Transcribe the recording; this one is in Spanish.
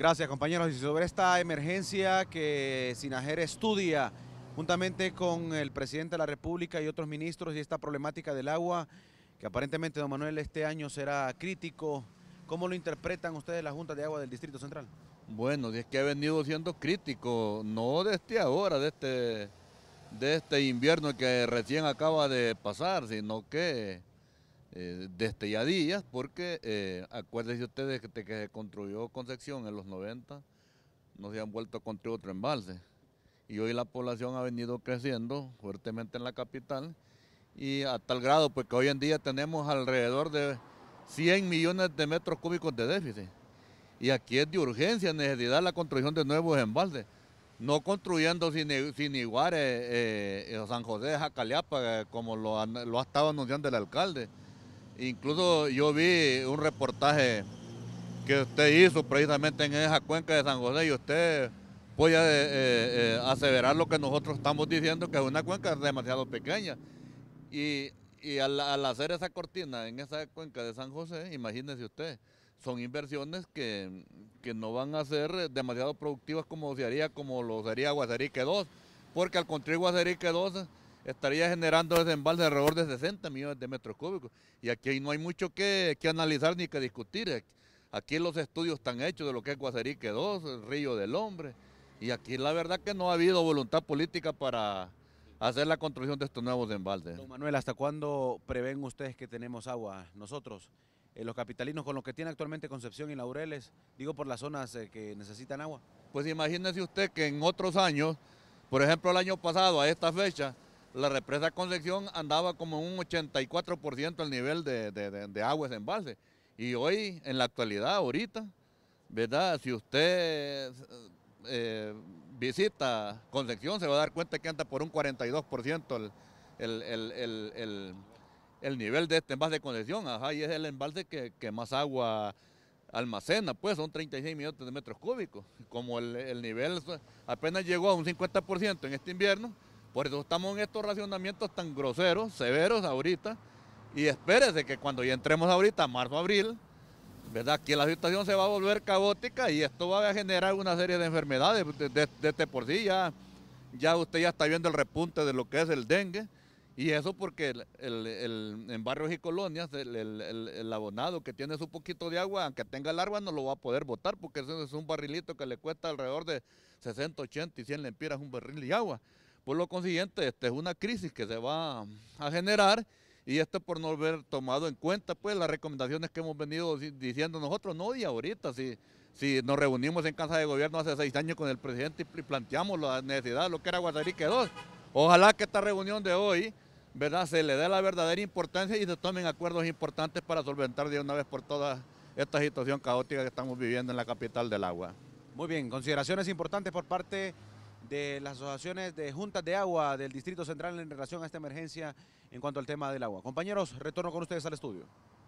Gracias compañeros. Y sobre esta emergencia que Sinajer estudia juntamente con el presidente de la República y otros ministros y esta problemática del agua, que aparentemente don Manuel este año será crítico, ¿cómo lo interpretan ustedes la Junta de Agua del Distrito Central? Bueno, es que ha venido siendo crítico, no desde este ahora, de este, de este invierno que recién acaba de pasar, sino que eh, destelladillas, porque eh, acuérdense ustedes que, que se construyó Concepción en los 90, no se han vuelto a construir otro embalse. Y hoy la población ha venido creciendo fuertemente en la capital y a tal grado porque pues, hoy en día tenemos alrededor de 100 millones de metros cúbicos de déficit. Y aquí es de urgencia necesidad la construcción de nuevos embalses no construyendo sin, sin iguales eh, eh, San José de Jacaleapa, como lo, lo ha estado anunciando el alcalde, Incluso yo vi un reportaje que usted hizo precisamente en esa cuenca de San José y usted puede eh, eh, aseverar lo que nosotros estamos diciendo, que es una cuenca demasiado pequeña. Y, al, hacer esa cortina en esa cuenca de San José, imagínese usted, son inversiones que, que no van a ser demasiado productivas como se haría, como lo sería Guacerique 2, porque al contrario Guacerique 2 estaría generando ese embalse alrededor de 60 millones de metros cúbicos. Y aquí no hay mucho que, que analizar ni que discutir. Aquí los estudios están hechos de lo que es Guacerique 2, Río del Hombre. Y aquí la verdad que no ha habido voluntad política para hacer la construcción de estos nuevos embalses. Don Manuel, ¿hasta cuándo prevén ustedes que tenemos agua nosotros? Eh, los capitalinos con lo que tiene actualmente Concepción y Laureles, digo por las zonas eh, que necesitan agua. Pues imagínese usted que en otros años, por ejemplo el año pasado a esta fecha, la represa Concepción andaba como un 84% el nivel de, agua de, embalse. Y hoy, en la actualidad, ahorita, ¿verdad? Si usted eh, visita Concepción, se va a dar cuenta que anda por un 42% el, nivel de este embalse de Concepción. Ajá, y es el embalse que, más agua almacena, pues son 36 millones de metros cúbicos. Como el nivel apenas llegó a un 50% en este invierno, por eso estamos en estos racionamientos tan groseros, severos ahorita. Y espérese que cuando ya entremos ahorita, marzo, abril, ¿verdad? Que la situación se va a volver caótica y esto va a generar una serie de enfermedades. Desde, este por sí ya, ya usted ya está viendo el repunte de lo que es el dengue. Y eso porque en barrios y colonias el, abonado que tiene su poquito de agua, aunque tenga el agua, no lo va a poder botar porque eso es un barrilito que le cuesta alrededor de 60, 80 y 100 lempiras un barril de agua. Por lo consiguiente, esta es una crisis que se va a generar y esto por no haber tomado en cuenta pues las recomendaciones que hemos venido diciendo nosotros, no y ahorita, si, si nos reunimos en Casa de Gobierno hace seis años con el presidente y planteamos la necesidad de lo que era Guatarique 2. Ojalá que esta reunión de hoy ¿verdad? se le dé la verdadera importancia y se tomen acuerdos importantes para solventar de una vez por todas esta situación caótica que estamos viviendo en la capital del agua. Muy bien, consideraciones importantes por parte de las asociaciones de juntas de agua del Distrito Central en relación a esta emergencia en cuanto al tema del agua. Compañeros, retorno con ustedes al estudio.